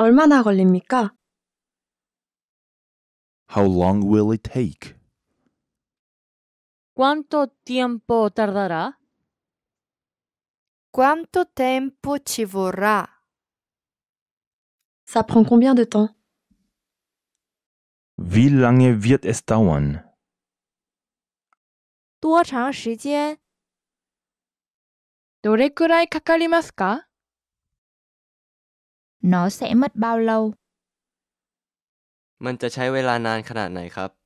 얼마나 걸립니까? How long will it take? Quanto tempo tardará? Quanto tempo ci vorrà? Ça prend combien de temps? Wie lange wird es dauern? 多長時間どれくらいかかりますか nó sẽ mất bao lâu มันจะใช้เวลานานขนาดไหนครับ